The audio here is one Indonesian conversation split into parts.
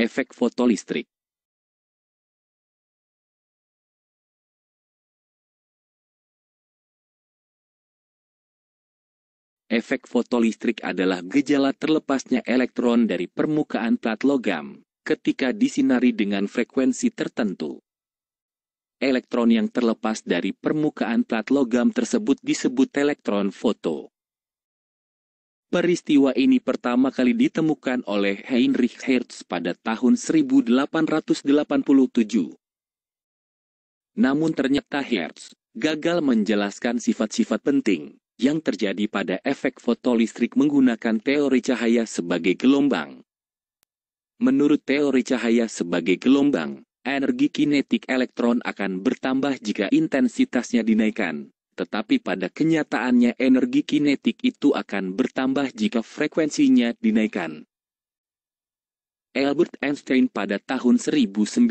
Efek fotolistrik. Efek foto adalah gejala terlepasnya elektron dari permukaan plat logam ketika disinari dengan frekuensi tertentu. Elektron yang terlepas dari permukaan plat logam tersebut disebut elektron foto. Peristiwa ini pertama kali ditemukan oleh Heinrich Hertz pada tahun 1887. Namun ternyata Hertz gagal menjelaskan sifat-sifat penting yang terjadi pada efek fotolistrik menggunakan teori cahaya sebagai gelombang. Menurut teori cahaya sebagai gelombang, energi kinetik elektron akan bertambah jika intensitasnya dinaikkan, tetapi pada kenyataannya energi kinetik itu akan bertambah jika frekuensinya dinaikkan. Albert Einstein pada tahun 1905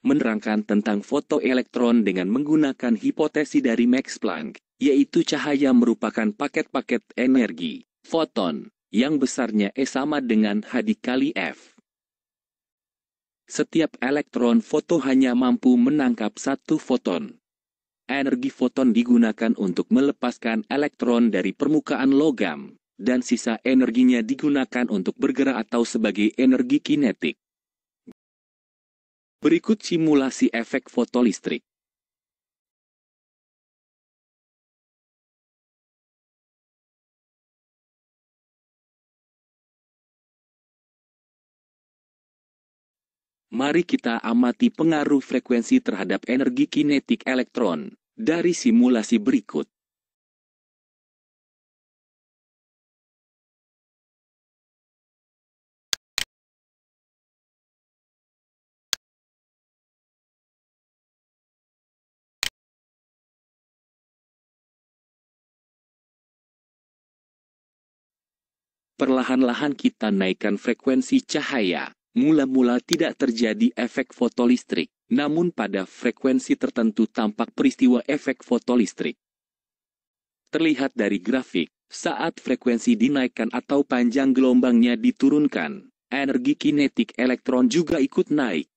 menerangkan tentang fotoelektron dengan menggunakan hipotesi dari Max Planck, yaitu cahaya merupakan paket-paket energi, foton, yang besarnya E sama dengan H dikali F. Setiap elektron foto hanya mampu menangkap satu foton energi foton digunakan untuk melepaskan elektron dari permukaan logam, dan sisa energinya digunakan untuk bergerak atau sebagai energi kinetik. Berikut simulasi efek fotolistrik. Mari kita amati pengaruh frekuensi terhadap energi kinetik elektron dari simulasi berikut. Perlahan-lahan kita naikkan frekuensi cahaya, mula-mula tidak terjadi efek fotolistrik namun pada frekuensi tertentu tampak peristiwa efek fotolistrik. Terlihat dari grafik, saat frekuensi dinaikkan atau panjang gelombangnya diturunkan, energi kinetik elektron juga ikut naik.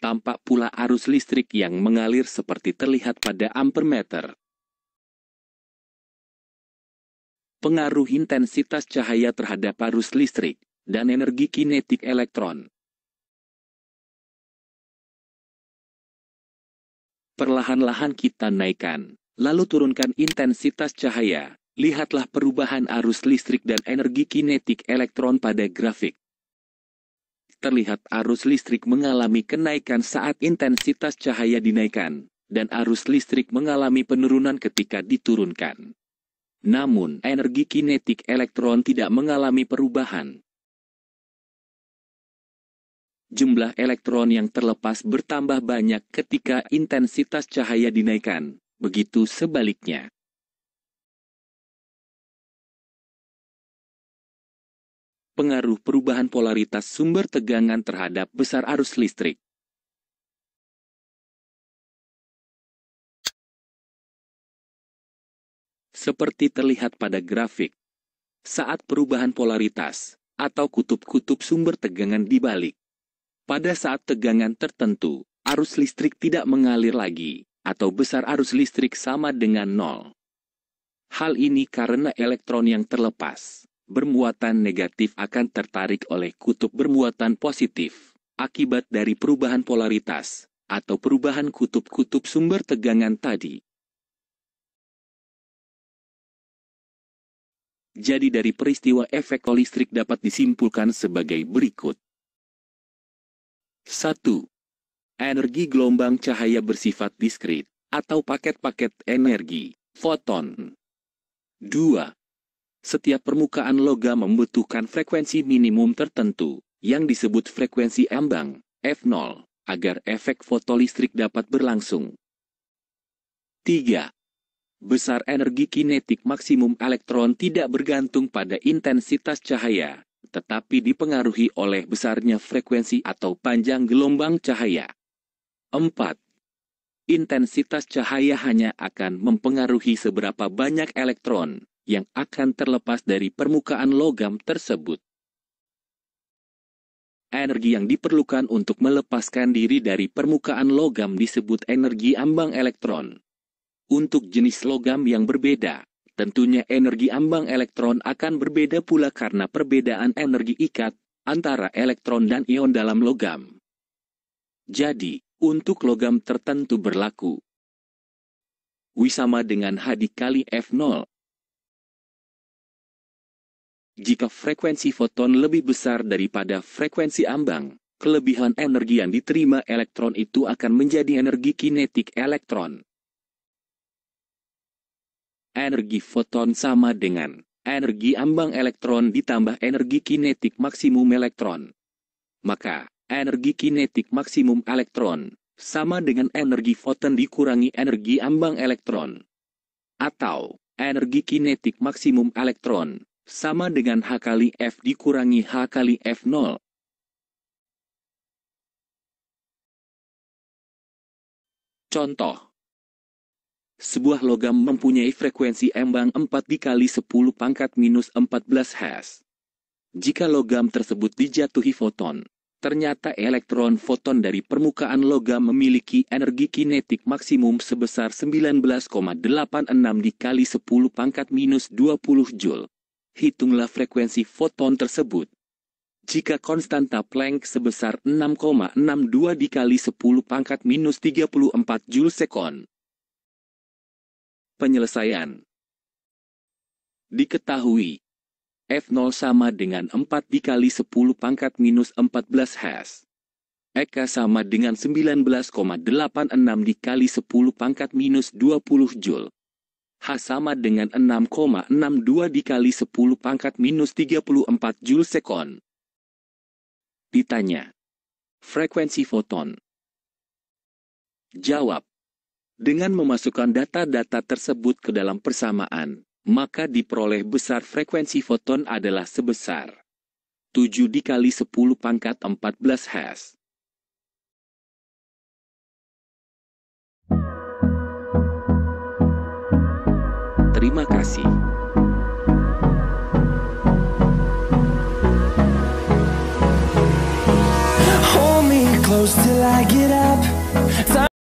Tampak pula arus listrik yang mengalir seperti terlihat pada ampermeter. Pengaruh intensitas cahaya terhadap arus listrik dan energi kinetik elektron Perlahan-lahan kita naikkan, lalu turunkan intensitas cahaya. Lihatlah perubahan arus listrik dan energi kinetik elektron pada grafik. Terlihat arus listrik mengalami kenaikan saat intensitas cahaya dinaikkan, dan arus listrik mengalami penurunan ketika diturunkan. Namun, energi kinetik elektron tidak mengalami perubahan, jumlah elektron yang terlepas bertambah banyak ketika intensitas cahaya dinaikkan, begitu sebaliknya. Pengaruh perubahan polaritas sumber tegangan terhadap besar arus listrik. Seperti terlihat pada grafik, saat perubahan polaritas atau kutub-kutub sumber tegangan dibalik, pada saat tegangan tertentu, arus listrik tidak mengalir lagi, atau besar arus listrik sama dengan nol. Hal ini karena elektron yang terlepas, bermuatan negatif akan tertarik oleh kutub bermuatan positif, akibat dari perubahan polaritas, atau perubahan kutub-kutub sumber tegangan tadi. Jadi dari peristiwa efek kolistrik dapat disimpulkan sebagai berikut. 1. Energi gelombang cahaya bersifat diskrit, atau paket-paket energi, foton. 2. Setiap permukaan logam membutuhkan frekuensi minimum tertentu, yang disebut frekuensi ambang, F0, agar efek fotolistrik dapat berlangsung. 3. Besar energi kinetik maksimum elektron tidak bergantung pada intensitas cahaya, tetapi dipengaruhi oleh besarnya frekuensi atau panjang gelombang cahaya. 4. Intensitas cahaya hanya akan mempengaruhi seberapa banyak elektron yang akan terlepas dari permukaan logam tersebut. Energi yang diperlukan untuk melepaskan diri dari permukaan logam disebut energi ambang elektron. Untuk jenis logam yang berbeda, Tentunya energi ambang elektron akan berbeda pula karena perbedaan energi ikat antara elektron dan ion dalam logam. Jadi, untuk logam tertentu berlaku. W sama dengan H dikali F0. Jika frekuensi foton lebih besar daripada frekuensi ambang, kelebihan energi yang diterima elektron itu akan menjadi energi kinetik elektron energi foton sama dengan energi ambang elektron ditambah energi kinetik maksimum elektron. Maka, energi kinetik maksimum elektron sama dengan energi foton dikurangi energi ambang elektron. Atau, energi kinetik maksimum elektron sama dengan H kali F dikurangi H kali F0. Contoh sebuah logam mempunyai frekuensi embang 4 dikali 10 pangkat minus 14 Hz. Jika logam tersebut dijatuhi foton, ternyata elektron foton dari permukaan logam memiliki energi kinetik maksimum sebesar 19,86 dikali 10 pangkat minus 20 Joule. Hitunglah frekuensi foton tersebut. Jika konstanta Planck sebesar 6,62 dikali 10 pangkat minus 34 Joule sekon, Penyelesaian Diketahui F0 sama dengan 4 dikali 10 pangkat minus 14 hash. ek sama dengan 19,86 dikali 10 pangkat minus 20 Joule. H sama dengan 6,62 dikali 10 pangkat minus 34 Joule sekon. Ditanya. Frekuensi foton. Jawab. Dengan memasukkan data-data tersebut ke dalam persamaan, maka diperoleh besar frekuensi foton adalah sebesar 7 dikali 10 pangkat 14 Hz. Terima kasih. close till I get up